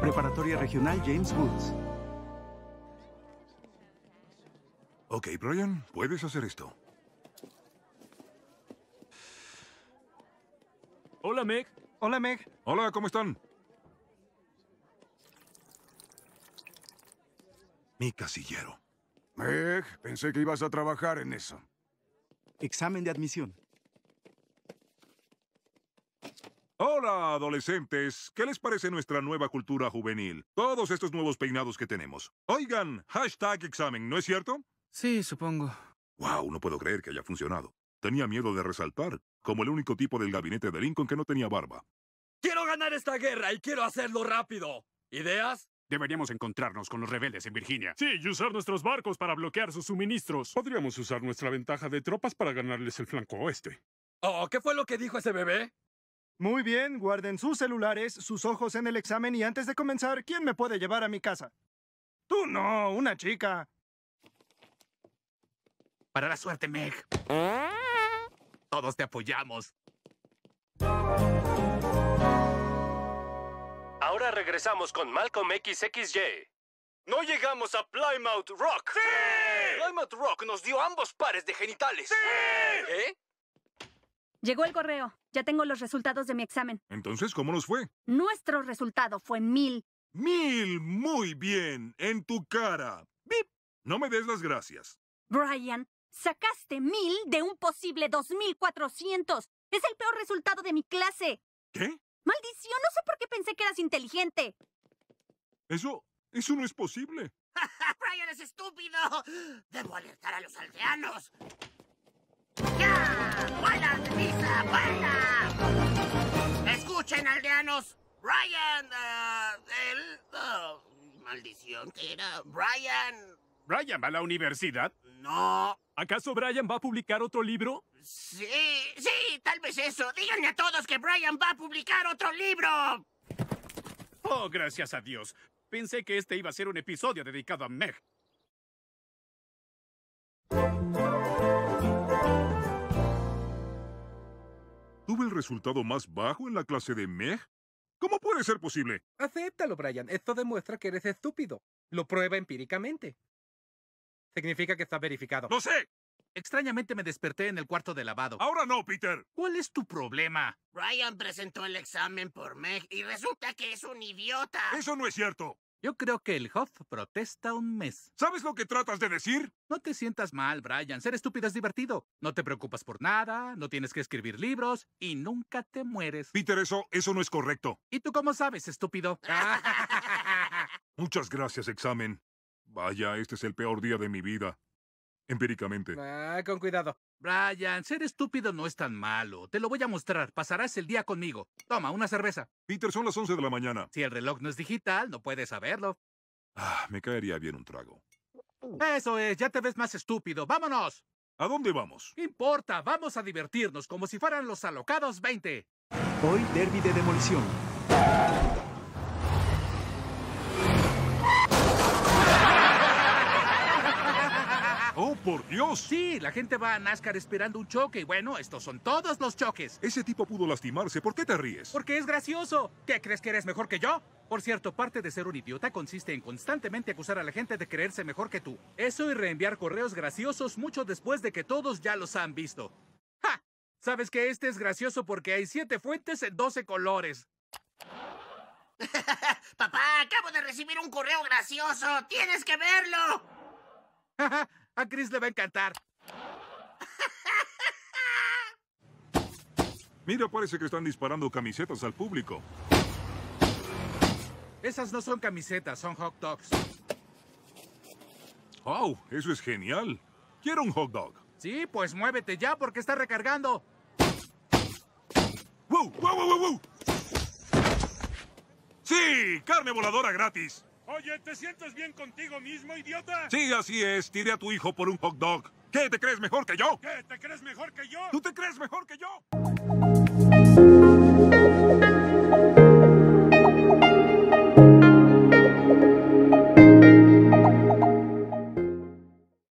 Preparatoria Regional James Woods. Ok, Brian, puedes hacer esto. Hola, Meg. Hola, Meg. Hola, ¿cómo están? Mi casillero. Meg, pensé que ibas a trabajar en eso. Examen de admisión. Hola, adolescentes. ¿Qué les parece nuestra nueva cultura juvenil? Todos estos nuevos peinados que tenemos. Oigan, hashtag examen, ¿no es cierto? Sí, supongo. Wow, no puedo creer que haya funcionado. Tenía miedo de resaltar, como el único tipo del gabinete de Lincoln que no tenía barba. Quiero ganar esta guerra y quiero hacerlo rápido. ¿Ideas? Deberíamos encontrarnos con los rebeldes en Virginia. Sí, y usar nuestros barcos para bloquear sus suministros. Podríamos usar nuestra ventaja de tropas para ganarles el flanco oeste. Oh, ¿qué fue lo que dijo ese bebé? Muy bien, guarden sus celulares, sus ojos en el examen y antes de comenzar, ¿quién me puede llevar a mi casa? Tú no, una chica. Para la suerte, Meg. Todos te apoyamos. Ahora regresamos con Malcolm XXY. ¡No llegamos a Plymouth Rock! ¡Sí! Plymouth Rock nos dio ambos pares de genitales. ¡Sí! ¿Qué? ¿Eh? Llegó el correo. Ya tengo los resultados de mi examen. Entonces, ¿cómo nos fue? Nuestro resultado fue mil. Mil. Muy bien. En tu cara. ¡Bip! No me des las gracias. Brian, sacaste mil de un posible mil 2400. Es el peor resultado de mi clase. ¿Qué? Maldición, no sé por qué pensé que eras inteligente. Eso. Eso no es posible. ¡Brian es estúpido! Debo alertar a los aldeanos. ¡Ya! ¡Vuela! ¡Escuchen, aldeanos! Brian, eh, oh, maldición, que era? Brian... ¿Brian va a la universidad? No. ¿Acaso Brian va a publicar otro libro? Sí, sí, tal vez eso. Díganle a todos que Brian va a publicar otro libro. Oh, gracias a Dios. Pensé que este iba a ser un episodio dedicado a Meg. el resultado más bajo en la clase de Meg? ¿Cómo puede ser posible? Acéptalo, Brian. Esto demuestra que eres estúpido. Lo prueba empíricamente. Significa que está verificado. ¡Lo sé! Extrañamente me desperté en el cuarto de lavado. ¡Ahora no, Peter! ¿Cuál es tu problema? Brian presentó el examen por Meg y resulta que es un idiota. ¡Eso no es cierto! Yo creo que el Hoff protesta un mes. ¿Sabes lo que tratas de decir? No te sientas mal, Brian. Ser estúpido es divertido. No te preocupas por nada, no tienes que escribir libros y nunca te mueres. Peter, eso, eso no es correcto. ¿Y tú cómo sabes, estúpido? Muchas gracias, examen. Vaya, este es el peor día de mi vida. Empíricamente. Ah, con cuidado. Brian, ser estúpido no es tan malo. Te lo voy a mostrar. Pasarás el día conmigo. Toma, una cerveza. Peter, son las 11 de la mañana. Si el reloj no es digital, no puedes saberlo. Ah, me caería bien un trago. Uh. Eso es, ya te ves más estúpido. ¡Vámonos! ¿A dónde vamos? importa? Vamos a divertirnos como si fueran los alocados 20. Hoy, derby de demolición. por Dios. Sí, la gente va a NASCAR esperando un choque. Y bueno, estos son todos los choques. Ese tipo pudo lastimarse. ¿Por qué te ríes? Porque es gracioso. ¿Qué crees que eres mejor que yo? Por cierto, parte de ser un idiota consiste en constantemente acusar a la gente de creerse mejor que tú. Eso y reenviar correos graciosos mucho después de que todos ya los han visto. ¡Ja! Sabes que este es gracioso porque hay siete fuentes en doce colores. Papá, acabo de recibir un correo gracioso. Tienes que verlo. A Chris le va a encantar. Mira, parece que están disparando camisetas al público. Esas no son camisetas, son hot dogs. ¡Oh! Eso es genial. Quiero un hot dog. Sí, pues muévete ya porque está recargando. ¡Wow! sí ¡Carne voladora gratis! Oye, ¿te sientes bien contigo mismo, idiota? Sí, así es. Tire a tu hijo por un hot dog. ¿Qué? ¿Te crees mejor que yo? ¿Qué? ¿Te crees mejor que yo? ¿Tú te crees mejor que yo?